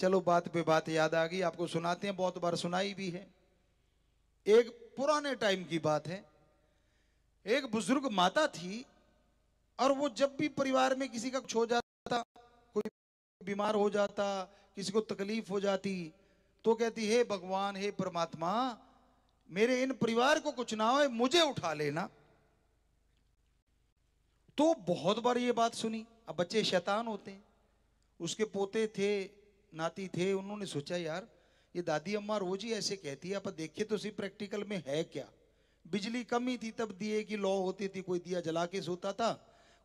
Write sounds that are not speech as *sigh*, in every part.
चलो बात पे बात याद आ गई आपको सुनाते हैं बहुत बार सुनाई भी है एक पुराने टाइम की बात है एक बुजुर्ग माता थी और वो जब भी परिवार में किसी का कुछ हो जाता कोई बीमार हो जाता किसी को तकलीफ हो जाती तो कहती हे भगवान हे परमात्मा मेरे इन परिवार को कुछ ना हो मुझे उठा लेना तो बहुत बार ये बात सुनी अब बच्चे शैतान होते हैं उसके पोते थे नाती थे उन्होंने सोचा यार ये दादी अम्मा रोज ही ऐसे कहती है अपन देखिए तो सी प्रैक्टिकल में है क्या बिजली कम ही थी तब दिए की लॉ होती थी कोई दिया जला के सोता था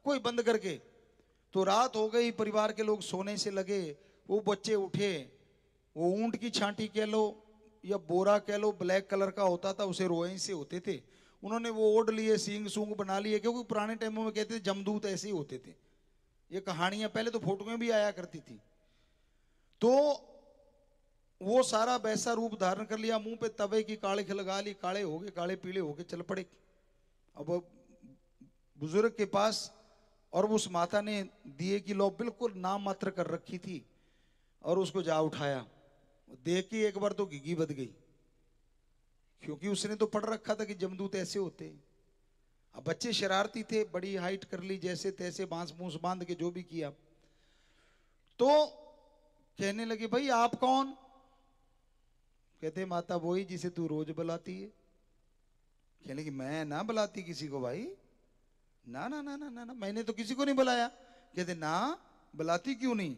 कोई बंद करके तो रात हो गई परिवार के लोग सोने से लगे वो बच्चे उठे वो ऊंट की छांटी कह लो या बोरा कह लो ब्लैक कलर का होता था उसे रोए से होते थे उन्होंने वो ओढ़ लिए सींग सूंग बना लिए क्योंकि पुराने टाइमों में कहते थे जमदूत ऐसे ही होते थे ये कहानियां पहले तो फोटो में भी आया करती थी तो वो सारा वैसा रूप धारण कर लिया मुंह पे तवे की काले लगा ली काले हो गए काले पीले हो गए चल पड़े अब बुजुर्ग के पास और उस माता ने दिए की लो बिल्कुल नाम मात्र कर रखी थी और उसको जा उठाया देख के एक बार तो घिघी बद गई क्योंकि उसने तो पढ़ रखा था कि जमदूत ऐसे होते हैं अब बच्चे शरारती थे बड़ी हाइट कर ली जैसे तैसे बांस मूस बांध के जो भी किया तो कहने लगे भाई आप कौन कहते माता ही जिसे तू रोज बुलाती है कहने की मैं ना बुलाती किसी को भाई ना ना ना ना ना, ना मैंने तो किसी को नहीं बुलाया कहते ना बुलाती क्यों नहीं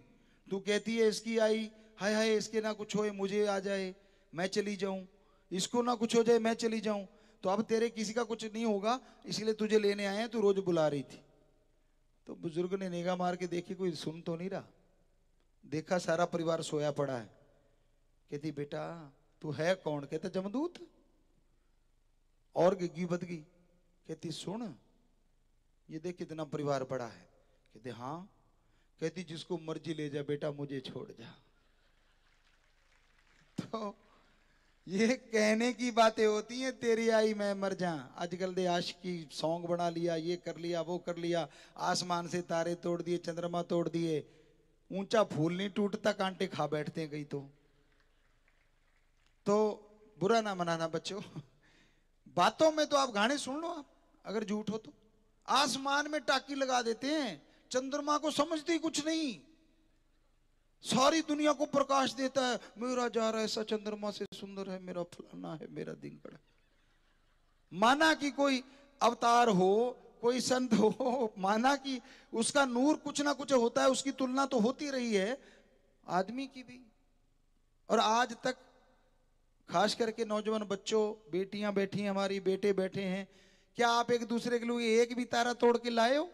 तू कहती है इसकी आई हाय हाय इसके ना कुछ होए मुझे आ जाए मैं चली जाऊं इसको ना कुछ हो जाए मैं चली जाऊं तो अब तेरे किसी का कुछ नहीं होगा इसलिए तुझे लेने आए हैं तू रोज बुला रही थी तो बुजुर्ग ने नेगा मार के देखी कोई सुन तो नहीं रहा देखा सारा परिवार सोया पड़ा है कहती बेटा तू है कौन कहता जमदूत और गिगी बदगी कहती सुन ये देख कितना परिवार बड़ा है कहते हाँ कहती जिसको मर्जी ले जा बेटा मुझे छोड़ जा तो ये कहने की बातें होती हैं तेरी आई मैं मर जा आजकल दे आश की सॉन्ग बना लिया ये कर लिया वो कर लिया आसमान से तारे तोड़ दिए चंद्रमा तोड़ दिए ऊंचा फूल नहीं टूटता कांटे खा बैठते हैं कहीं तो तो बुरा ना मनाना बच्चों *laughs* बातों में तो आप गाने सुन लो आप अगर झूठ हो तो आसमान में टाकी लगा देते हैं चंद्रमा को समझते ही कुछ नहीं सारी दुनिया को प्रकाश देता है मेरा जा रहा ऐसा चंद्रमा से सुंदर है मेरा फलाना है मेरा दिन कड़ा माना कि कोई अवतार हो कोई संत हो माना कि उसका नूर कुछ ना कुछ होता है उसकी तुलना तो होती रही है आदमी की भी और आज तक खास करके नौजवान बच्चों बेटियां बैठी हमारी बेटे बैठे हैं क्या आप एक दूसरे के लिए एक भी तारा तोड़ के लाए हो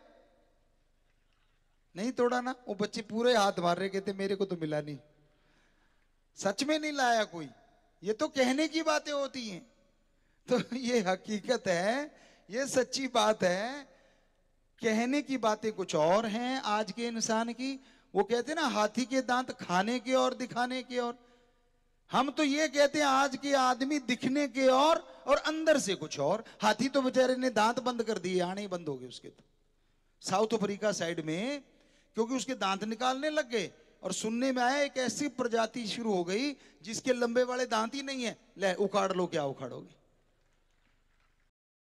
नहीं तोड़ा ना वो बच्चे पूरे हाथ मार रहे कहते मेरे को तो मिला नहीं सच में नहीं लाया कोई ये तो कहने की बातें होती हैं तो ये हकीकत है ये सच्ची बात है कहने की बातें कुछ और हैं आज के इंसान की वो कहते हैं ना हाथी के दांत खाने के और दिखाने के और हम तो ये कहते हैं आज के आदमी दिखने के और और अंदर से कुछ और हाथी तो बेचारे ने दांत बंद कर दिए आने ही बंद हो गए उसके तो साउथ अफ्रीका साइड में क्योंकि उसके दांत निकालने लग गए और सुनने में आया एक ऐसी प्रजाति शुरू हो गई जिसके लंबे वाले दांत ही नहीं है ले उखाड़ लो क्या उखाड़ोगे